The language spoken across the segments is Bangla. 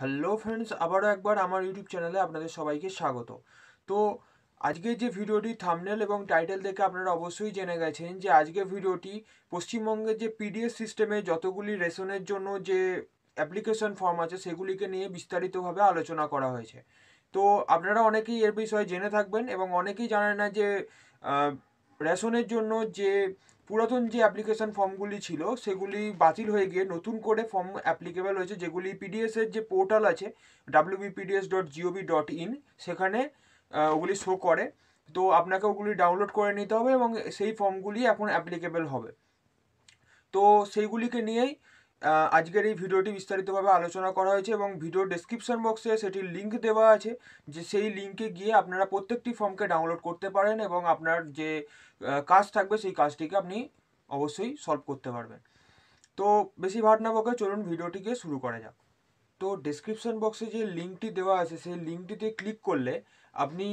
হ্যালো ফ্রেন্ডস আবারও একবার আমার ইউটিউব চ্যানেলে আপনাদের সবাইকে স্বাগত তো আজকে যে ভিডিওটি থামনেল এবং টাইটেল দেখে আপনারা অবশ্যই জেনে গেছেন যে আজকে ভিডিওটি পশ্চিমবঙ্গের যে পিডিএস সিস্টেমে যতগুলি রেশনের জন্য যে অ্যাপ্লিকেশন ফর্ম আছে সেগুলিকে নিয়ে বিস্তারিতভাবে আলোচনা করা হয়েছে তো আপনারা অনেকেই এর বিষয়ে জেনে থাকবেন এবং অনেকেই জানেন না যে রেশনের জন্য যে পুরাতন যে অ্যাপ্লিকেশন ফর্মগুলি ছিল সেগুলি বাতিল হয়ে গিয়ে নতুন করে ফর্ম অ্যাপ্লিকেবল হয়েছে যেগুলি পিডিএসের যে পোর্টাল আছে WBPDS dot GOV dot in সেখানে ওগুলি শো করে তো আপনাকে ওগুলি ডাউনলোড করে নিতে হবে এবং সেই ফর্মগুলি এখন অ্যাপ্লিকেবল হবে তো সেইগুলিকে নিয়েই আজকের এই ভিডিওটি বিস্তারিতভাবে আলোচনা করা হয়েছে এবং ভিডিও ডেসক্রিপশন বক্সে সেটির লিঙ্ক দেওয়া আছে যে সেই লিঙ্কে গিয়ে আপনারা প্রত্যেকটি ফর্মকে ডাউনলোড করতে পারেন এবং আপনার যে কাজ থাকবে সেই কাজটিকে আপনি অবশ্যই সলভ করতে পারবেন তো বেশি ভাট না বকে চলুন ভিডিওটিকে শুরু করা যাক তো ডিসক্রিপশন বক্সে যে লিঙ্কটি দেওয়া আছে সেই লিঙ্কটিতে ক্লিক করলে আপনি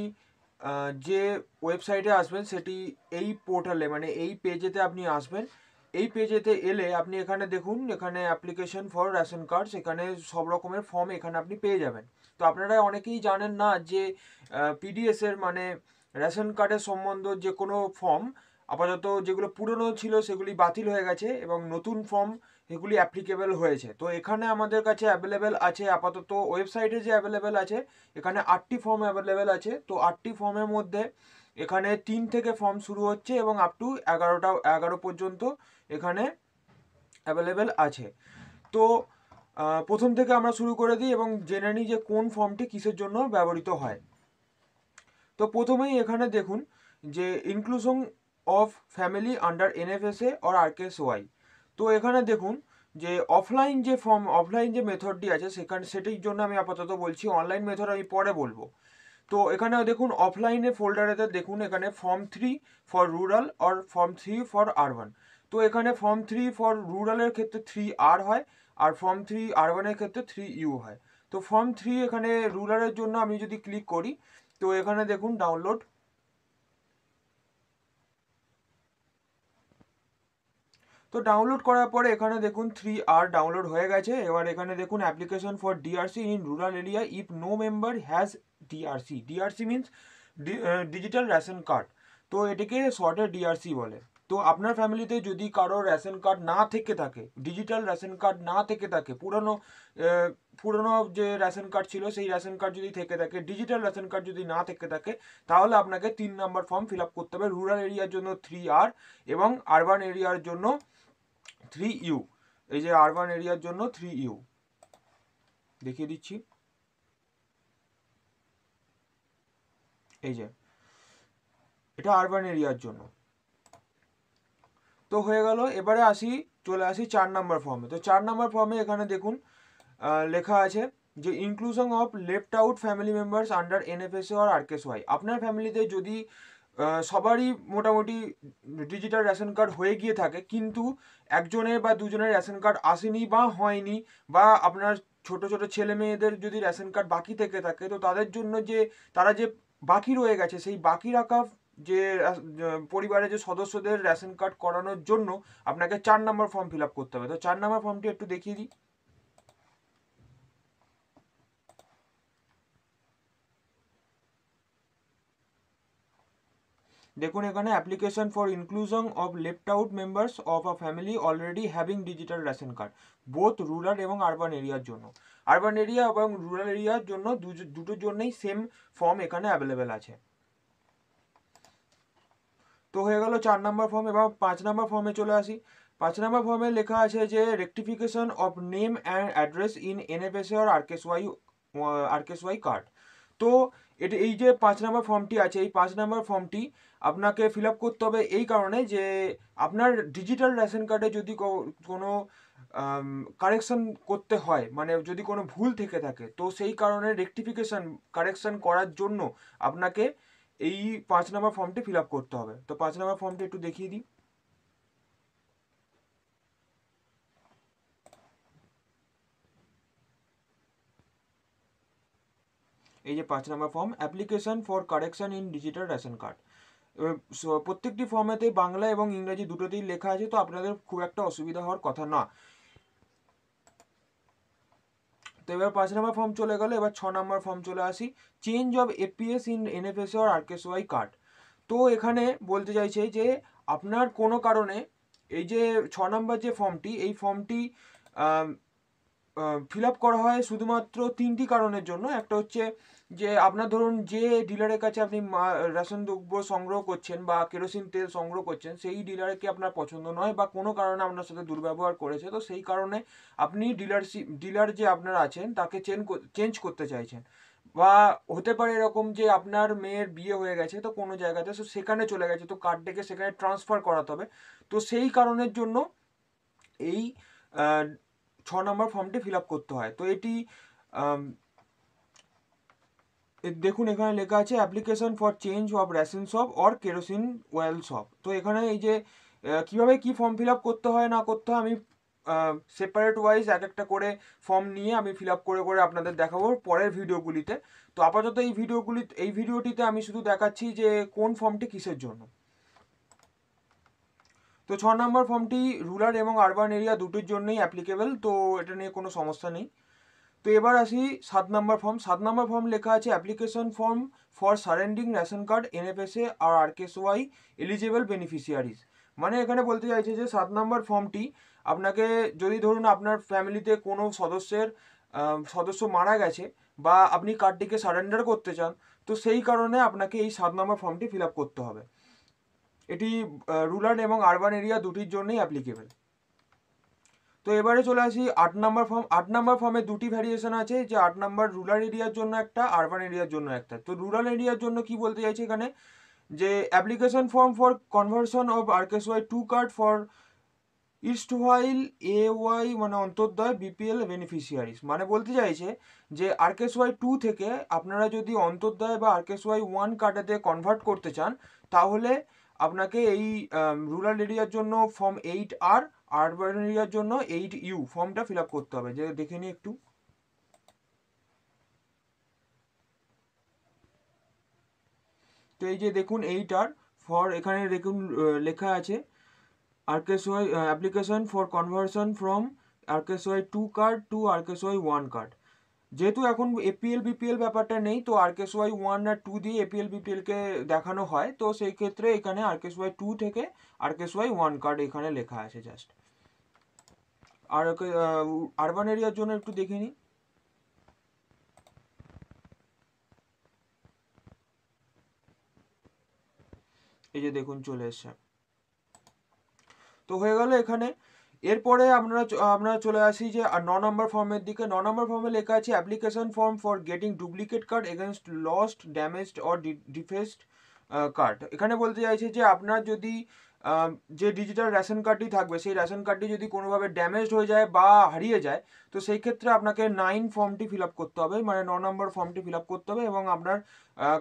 যে ওয়েবসাইটে আসবেন সেটি এই পোর্টালে মানে এই পেজেতে আপনি আসবেন এই পেজেতে এলে আপনি এখানে দেখুন এখানে অ্যাপ্লিকেশন ফর রেশন কার্ড সেখানে সব রকমের ফর্ম এখানে আপনি পেয়ে যাবেন তো আপনারা অনেকেই জানেন না যে পিডিএসের মানে রেশন কার্ডের সম্বন্ধ যে কোনো ফর্ম আপাতত যেগুলো পুরনো ছিল সেগুলি বাতিল হয়ে গেছে এবং নতুন ফর্ম এগুলি অ্যাপ্লিকেবল হয়েছে তো এখানে আমাদের কাছে অ্যাভেলেবেল আছে আপাতত ওয়েবসাইটে যে অ্যাভেলেবেল আছে এখানে আটটি ফর্ম অ্যাভেলেবেল আছে তো আটটি ফর্মের মধ্যে এখানে তিন থেকে ফর্ম শুরু হচ্ছে এবং আপ টু এগারোটা এগারো পর্যন্ত এখানে অ্যাভেলেবেল আছে তো প্রথম থেকে আমরা শুরু করে দিই এবং জেনে নিই যে কোন ফর্মটি কিসের জন্য ব্যবহৃত হয় তো প্রথমেই এখানে দেখুন যে inclusion of family under NFSA or RKS Y তো এখানে দেখুন যে অফলাইন যে ফর্ম অফলাইন যে মেথডটি আছে সেখানে সেটির জন্য আমি আপাতত বলছি অনলাইন মেথড আমি পরে বলবো তো এখানে দেখুন অফলাইনে ফোল্ডারেতে দেখুন এখানে form three for rural or form three for urban তো এখানে ফর্ম থ্রি ফর রুরালের ক্ষেত্রে থ্রি আর হয় আর ফর্ম থ্রি আরবানের ক্ষেত্রে থ্রি ইউ হয় তো ফর্ম থ্রি এখানে রুরালের জন্য আমি যদি ক্লিক করি তো এখানে দেখুন ডাউনলোড তো ডাউনলোড করার পরে এখানে দেখুন থ্রি আর ডাউনলোড হয়ে গেছে এবার এখানে দেখুন application for DRC in rural area if no member has DRC DRC means digital ration card তো এটিকে শর্টে ডিআরসি বলে তো আপনার ফ্যামিলিতে যদি কারোর রেশন কার্ড না থেকে থাকে ডিজিটাল রেশন কার্ড না থেকে থাকে পুরনো পুরনো যে রেশন কার্ড ছিল সেই রেশন কার্ড যদি থেকে থাকে ডিজিটাল রেশন কার্ড যদি না থেকে থাকে তাহলে আপনাকে তিন নাম্বার ফর্ম ফিল আপ করতে হবে রুরাল এরিয়ার জন্য থ্রি আর এবং আরবান এরিয়ার জন্য থ্রি ইউ এই যে আরবান এরিয়ার জন্য থ্রি ইউ দেখিয়ে দিচ্ছি এই যে এটা আরবান এরিয়ার জন্য তো হয়ে গেল এবারে আসি চলে আসি চার নাম্বার ফর্মে তো চার নাম্বার ফর্মে এখানে দেখুন লেখা আছে যে inclusion of left out family members under NFSA or RKS Y আপনার ফ্যামিলিতে যদি সবারই মোটামুটি ডিজিটাল রেশন কার্ড হয়ে গিয়ে থাকে কিন্তু একজনের বা দুজনের রেশন কার্ড আসেনি বা হয়নি বা আপনার ছোট ছোট ছেলে মেয়েদের যদি রেশন কার্ড বাকি থেকে থাকে তো তাদের জন্য যে তারা যে বাকি রয়ে গেছে সেই বাকি রাখা যে পরিবারের যে সদস্যদের রেশন কার্ড করানোর জন্য আপনাকে চার নম্বর ফর্ম ফিল আপ করতে হবে তো চার নম্বর ফর্মটি একটু দেখিয়ে দিই দেখুন এখানে application for inclusion of left out members of a family already having digital ration card both rural এবং আরবান এরিয়ার জন্য আরবান এরিয়া এবং রুরাল এরিয়ার জন্য দুটোর জন্যই সেম ফর্ম এখানে অ্যাভেলেবেল আছে তো হয়ে গেল চার নম্বর ফর্ম এবার পাঁচ নম্বর ফর্মে চলে আসি পাঁচ নম্বর ফর্মে লেখা আছে যে rectification of name and address in NFSA or RKS Y card তো এটি এই যে পাঁচ নাম্বার ফর্মটি আছে এই পাঁচ নাম্বার ফর্মটি আপনাকে ফিল আপ করতে হবে এই কারণে যে আপনার ডিজিটাল রেশন কার্ডে যদি কোনো কারেকশন করতে হয় মানে যদি কোনো ভুল থেকে থাকে তো সেই কারণে রেকটিফিকেশান কারেকশন করার জন্য আপনাকে এই পাঁচ নম্বর ফর্মটি ফিল আপ করতে হবে তো পাঁচ নম্বর ফর্মটি একটু দেখিয়ে দিই এই যে পাঁচ নম্বর form application for correction in digital ration card প্রত্যেকটি ফর্মেতে বাংলা এবং ইংরাজি দুটোতেই লেখা আছে তো আপনাদের খুব একটা অসুবিধা হওয়ার কথা না তো এবার পাঁচ নম্বর ফর্ম চলে গেল এবার ছ নম্বর ফর্ম চলে আসি change of APS in NFS or RKS Y card তো এখানে বলতে চাইছে যে আপনার কোনো কারণে এই যে ছ নম্বর যে ফর্মটি এই ফর্মটি ফিল আপ করা হয় শুধুমাত্র তিনটি কারণের জন্য একটা হচ্ছে যে আপনার ধরুন যে ডিলারের কাছে আপনি রেশন দ্রব্য সংগ্রহ করছেন বা কেরোসিন তেল সংগ্রহ করছেন সেই ডিলারকে আপনার পছন্দ নয় বা কোনো কারণে আপনার সাথে দুর্ব্যবহার করেছে তো সেই কারণে আপনি ডিলারশিপ ডিলার যে আপনার আছেন তাকে চেঞ্জ চেঞ্জ করতে চাইছেন বা হতে পারে এরকম যে আপনার মেয়ের বিয়ে হয়ে গেছে তো কোনো জায়গাতে তো সেখানে চলে গেছে তো কার্ডটাকে সেখানে ট্রান্সফার করাতে হবে তো সেই কারণের জন্য এই ছ নম্বর ফর্মটি ফিল আপ করতে হয় তো এটি দেখুন এখানে লেখা আছে application for change of ration shop or kerosene oil shop তো এখানে এই যে কিভাবে কি ফর্ম ফিল আপ করতে হয় না করতে হয় আমি সেপারেট ওয়াইজ এক একটা করে ফর্ম নিয়ে আমি ফিল আপ করে করে আপনাদের দেখাবো পরের ভিডিওগুলিতে তো আপাতত এই ভিডিওগুলি এই ভিডিওটিতে আমি শুধু দেখাচ্ছি যে কোন ফর্মটি কিসের জন্য তো ছ নম্বর ফর্মটি রুরাল এবং আরবান এরিয়া দুটোর জন্যই অ্যাপ্লিকেবল তো এটা নিয়ে কোনো সমস্যা নেই তো এবার আসি সাত নম্বর ফর্ম সাত নম্বর ফর্ম লেখা আছে application form for surrendering ration card NFSA or RKS Y eligible beneficiaries মানে এখানে বলতে চাইছে যে সাত নম্বর ফর্মটি আপনাকে যদি ধরুন আপনার ফ্যামিলিতে কোনো সদস্যের সদস্য মারা গেছে বা আপনি কার্ডটিকে সারেন্ডার করতে চান তো সেই কারণে আপনাকে এই সাত নম্বর ফর্মটি ফিল করতে হবে এটি রুরাল এবং আরবান এরিয়া দুটির জন্যই অ্যাপ্লিকেবেল তো এবারে চলে আসি আট নাম্বার ফর্ম আট নাম্বার ফর্মে দুটি ভ্যারিয়েশন আছে যে আট নাম্বার রুরাল এরিয়ার জন্য একটা আরবান এরিয়ার জন্য একটা তো রুরাল এরিয়ার জন্য কি বলতে চাইছে এখানে যে application form for conversion of RKS Y two card for east while A Y মানে অন্তর্দয় বিপিএল বেনিফিশিয়ারিস মানে বলতে চাইছে যে আরকেস ওয়াই টু থেকে আপনারা যদি অন্তর্দয় বা আরকেস ওয়াই ওয়ান কার্ডেতে কনভার্ট করতে চান তাহলে আপনাকে এই রুরাল এরিয়ার জন্য ফর্ম এইট আর আট জন্য এইট ইউ ফর্মটা ফিল করতে হবে যে দেখে নিই একটু তো এই যে দেখুন এইটার ফর এখানে দেখুন লেখা আছে Y application for conversion from Y two card to Y one card যেহেতু এখন এপিএল বিপিএল ব্যাপারটা নেই তো আরকেস ওয়াই ওয়ান আর টু দিয়ে এপিএল বিপিএলকে দেখানো হয় তো সেই ক্ষেত্রে এখানে আরকেস ওয়াই টু থেকে আরকেস ওয়াই ওয়ান কার্ড এখানে লেখা আছে জাস্ট আর আরবান এরিয়ার জন্য একটু দেখে নিই এই যে দেখুন চলে এসছে তো হয়ে গেল এখানে এরপরে আমরা আমরা চলে আসি যে ন নম্বর ফর্মের দিকে ন নম্বর ফর্মে লেখা আছে application form for getting duplicate card against lost damaged or defaced card এখানে বলতে চাইছে যে আপনার যদি যে ডিজিটাল রেশন কার্ডটি থাকবে সেই রেশন কার্ডটি যদি কোনোভাবে ড্যামেজড হয়ে যায় বা হারিয়ে যায় তো সেই ক্ষেত্রে আপনাকে নাইন ফর্মটি ফিল আপ করতে হবে মানে ন নম্বর ফর্মটি ফিল আপ করতে হবে এবং আপনার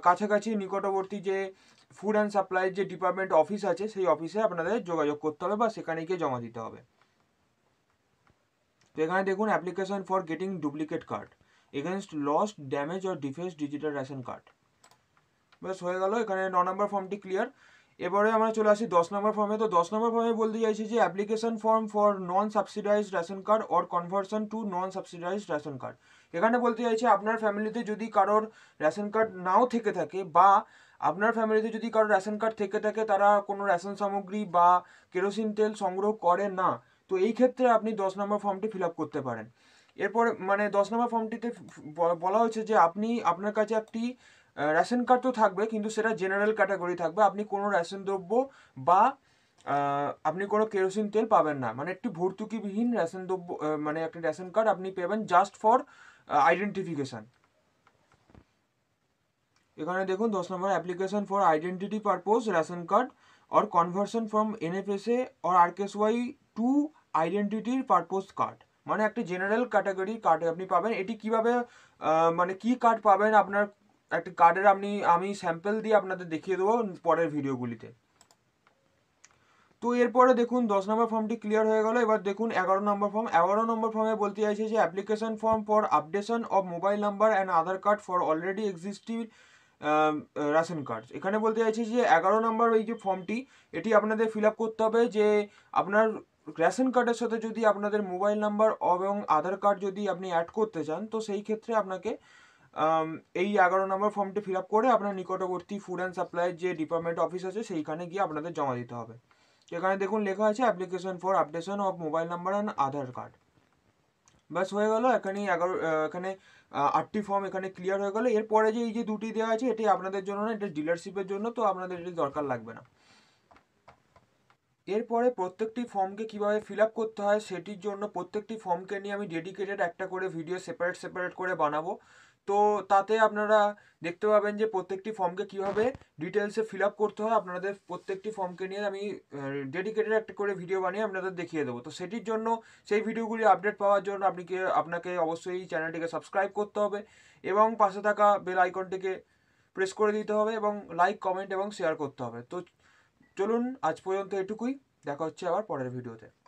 কাছাকাছি নিকটবর্তী যে ফুড অ্যান্ড সাপ্লাইয়ের যে ডিপার্টমেন্ট অফিস আছে সেই অফিসে আপনাদের যোগাযোগ করতে হবে বা সেখানে গিয়ে জমা দিতে হবে তো এখানে দেখুন application for getting duplicate card against lost damage or defence digital ration card ব্যাস হয়ে গেল এখানে ন নম্বর ফর্মটি ক্লিয়ার এবারে আমরা চলে আসি দশ নম্বর ফর্মে তো দশ নম্বর ফর্মে বলতে চাইছি যে application form for non subsidised ration card or conversion to non subsidised ration card এখানে বলতে চাইছি আপনার ফ্যামিলিতে যদি কারোর রেশন কার্ড নাও থেকে থাকে বা আপনার ফ্যামিলিতে যদি কারোর রেশন কার্ড থেকে থাকে তারা কোনো রেশন সামগ্রী বা কেরোসিন তেল সংগ্রহ করে না তো এই ক্ষেত্রে আপনি দশ নম্বর ফর্মটি ফিল আপ করতে পারেন এরপর মানে দশ নম্বর ফর্মটিতে বলা হয়েছে যে আপনি আপনার কাছে একটি রেশন কার্ড তো থাকবে কিন্তু সেটা জেনারেল ক্যাটাগরি থাকবে আপনি কোনো রেশন দ্রব্য বা আপনি কোনো কেরোসিন তেল পাবেন না মানে একটি ভর্তুকিবিহীন রেশন দ্রব্য মানে একটি রেশন কার্ড আপনি পাবেন জাস্ট ফর আইডেন্টিফিকেশান এখানে দেখুন দশ নম্বর application for identity purpose ration card or conversion from NFSA or RKS Y to আইডেন্টিটির পারপোজ কার্ড মানে একটি জেনারেল ক্যাটাগরি কার্ড আপনি পাবেন এটি কিভাবে মানে কি কার্ড পাবেন আপনার একটা কার্ডের আপনি আমি স্যাম্পল দিয়ে আপনাদের দেখিয়ে দেবো পরের ভিডিওগুলিতে তো এরপরে দেখুন দশ নম্বর ফর্মটি ক্লিয়ার হয়ে গেল এবার দেখুন এগারো নম্বর ফর্ম এগারো নম্বর ফর্মে বলতে চাইছে যে application form for updation of mobile number and Aadhaar card for already existing ration card এখানে বলতে চাইছি যে এগারো নম্বর এই যে ফর্মটি এটি আপনাদের ফিল আপ করতে হবে যে আপনার রেশন কার্ডের সাথে যদি আপনাদের মোবাইল নাম্বার এবং আধার কার্ড যদি আপনি অ্যাড করতে চান তো সেই ক্ষেত্রে আপনাকে এই এগারো নম্বর ফর্মটি ফিল আপ করে আপনার নিকটবর্তী ফুড অ্যান্ড সাপ্লাইয়ের যে ডিপার্টমেন্ট অফিস আছে সেইখানে গিয়ে আপনাদের জমা দিতে হবে এখানে দেখুন লেখা আছে application for updation of mobile number and Aadhaar card ব্যাস হয়ে গেল এখানে এগারো এখানে আটটি ফর্ম এখানে ক্লিয়ার হয়ে গেলো এরপরে যে এই যে দুটি দেওয়া আছে এটি আপনাদের জন্য না এটা ডিলারশিপের জন্য তো আপনাদের এটি দরকার লাগবে না এরপরে প্রত্যেকটি ফর্মকে কীভাবে ফিল আপ করতে হয় সেটির জন্য প্রত্যেকটি ফর্মকে নিয়ে আমি ডেডিকেটেড একটা করে ভিডিও সেপারেট সেপারেট করে বানাবো তো তাতে আপনারা দেখতে পাবেন যে প্রত্যেকটি ফর্মকে কীভাবে ডিটেলসে ফিল আপ করতে হয় আপনাদের প্রত্যেকটি ফর্মকে নিয়ে আমি ডেডিকেটেড একটা করে ভিডিও বানিয়ে আপনাদের দেখিয়ে দেবো তো সেটির জন্য সেই ভিডিওগুলি আপডেট পাওয়ার জন্য আপনি আপনাকে অবশ্যই চ্যানেলটিকে সাবস্ক্রাইব করতে হবে এবং পাশে থাকা বেল আইকনটিকে প্রেস করে দিতে হবে এবং লাইক কমেন্ট এবং শেয়ার করতে হবে তো চলুন আজ পর্যন্ত এটুকুই দেখা হচ্ছে আবার পরের ভিডিওতে